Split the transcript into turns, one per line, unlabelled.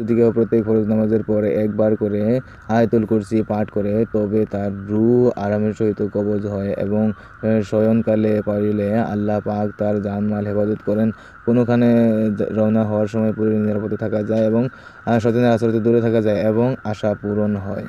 যদিকে প্রত্যেক ফরজ নামাজের পরে একবার করে আয়তুল কুরসি পাঠ করে তবে তার রু আরামের সহিত কবজ হয় এবং শয়নকালে পারিলে আল্লাহ পাক তার জানমাল হেফাজত করেন কোনোখানে রওনা হওয়ার সময় পুরো নিরাপদে থাকা যায় এবং সচেতন আচরিত দূরে থাকা যায় এবং আশা পূরণ হয়